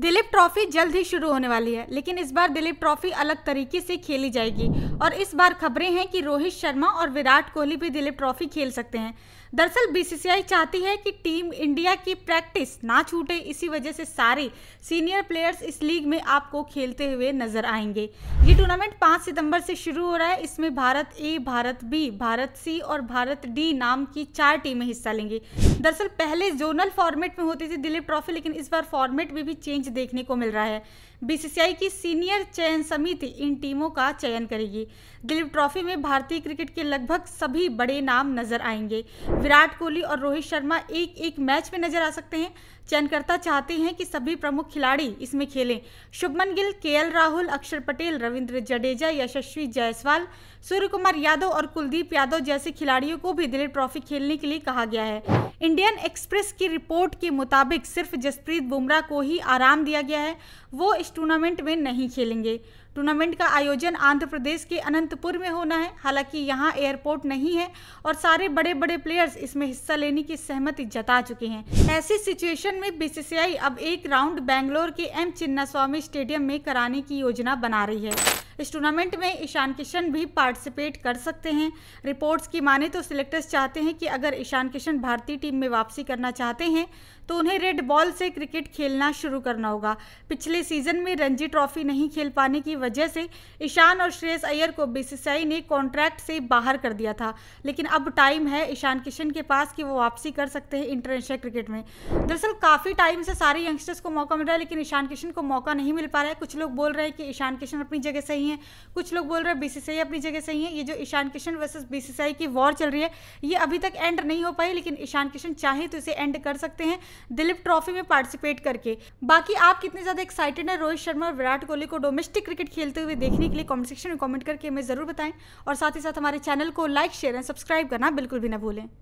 Dilip trophy जल्द ही शुरू होने वाली है लेकिन इस बार दिलीप ट्रॉफी अलग तरीके से खेली जाएगी और इस बार खबरें हैं कि रोहित शर्मा और विराट कोहली भी दिलीप ट्रॉफी खेल सकते हैं दरअसल बीसीसीआई चाहती है कि टीम इंडिया की प्रैक्टिस ना छूटे इसी वजह से सारे सीनियर प्लेयर्स इस लीग में आपको खेलते हुए नजर आएंगे ये टूर्नामेंट 5 सितंबर से शुरू हो रहा है इसमें Bharat A Bharat B Bharat C और भारत डी नाम की चार टीमें हिस्सा लेंगी दरअसल पहले जोनल फॉर्मेट में होती थी दिलीप ट्रॉफी लेकिन इस बार फॉर्मेट में भी चेंज चेंज देखने को मिल रहा है बीसीसीआई की सीनियर चयन समिति इन टीमों का चयन करेगी दिलीप ट्रॉफी में भारतीय क्रिकेट के लगभग सभी बड़े नाम नजर आएंगे विराट कोहली और रोहित शर्मा एक एक मैच में नजर आ सकते हैं चयनकर्ता चाहते हैं कि सभी प्रमुख खिलाड़ी इसमें खेलें शुभमन गिल के राहुल अक्षर पटेल रविंद्र जडेजा यशस्वी जायसवाल सूर्य कुमार यादव और कुलदीप यादव जैसे खिलाड़ियों को भी दिलीप ट्रॉफी खेलने के लिए कहा गया है इंडियन एक्सप्रेस की रिपोर्ट के मुताबिक सिर्फ जसप्रीत बुमराह को ही आराम नाम दिया गया है वो इस टूर्नामेंट में नहीं खेलेंगे टूर्नामेंट का आयोजन आंध्र प्रदेश के अनंतपुर में होना है हालांकि यहाँ एयरपोर्ट नहीं है और सारे बड़े बड़े प्लेयर्स इसमें हिस्सा लेने की सहमति जता चुके हैं ऐसी सिचुएशन में बीसीसीआई अब एक राउंड बेंगलोर के एम चिन्नास्वामी स्टेडियम में कराने की योजना बना रही है इस टूर्नामेंट में ईशान किशन भी पार्टिसिपेट कर सकते हैं रिपोर्ट्स की माने तो सिलेक्टर्स चाहते हैं कि अगर ईशान किशन भारतीय टीम में वापसी करना चाहते हैं तो उन्हें रेड बॉल से क्रिकेट खेलना शुरू करना होगा पिछले सीजन में रणजी ट्रॉफी नहीं खेल पाने की वजह से ईशान और श्रेयस अय्यर को बीसीसीआई ने कॉन्ट्रैक्ट से बाहर कर दिया था लेकिन अब टाइम है ईशान किशन के पास कि वो वापसी कर सकते हैं इंटरनेशनल क्रिकेट में दरअसल काफ़ी टाइम से सारे यंगस्टर्स को मौका मिल रहा है लेकिन ईशान किशन को मौका नहीं मिल पा रहा है कुछ लोग बोल रहे हैं कि ईशान किशन अपनी जगह सही है कुछ लोग बोल रहे हैं बी अपनी जगह सही है ये जो ईशान किशन वर्सेज बी की वॉर चल रही है ये अभी तक एंड नहीं हो पाई लेकिन ईशान किशन चाहे तो इसे एंड कर सकते हैं दिलीप ट्रॉफी में पार्टिसिपेट करके बाकी आप कितने ज़्यादा एक्साइटेड हैं रोहित शर्मा और विराट कोहली को डोमेस्टिक क्रिकेट खेलते हुए देखने के लिए कमेंट सेक्शन में कमेंट करके हमें ज़रूर बताएं और साथ ही साथ हमारे चैनल को लाइक शेयर एंड सब्सक्राइब करना बिल्कुल भी ना भूलें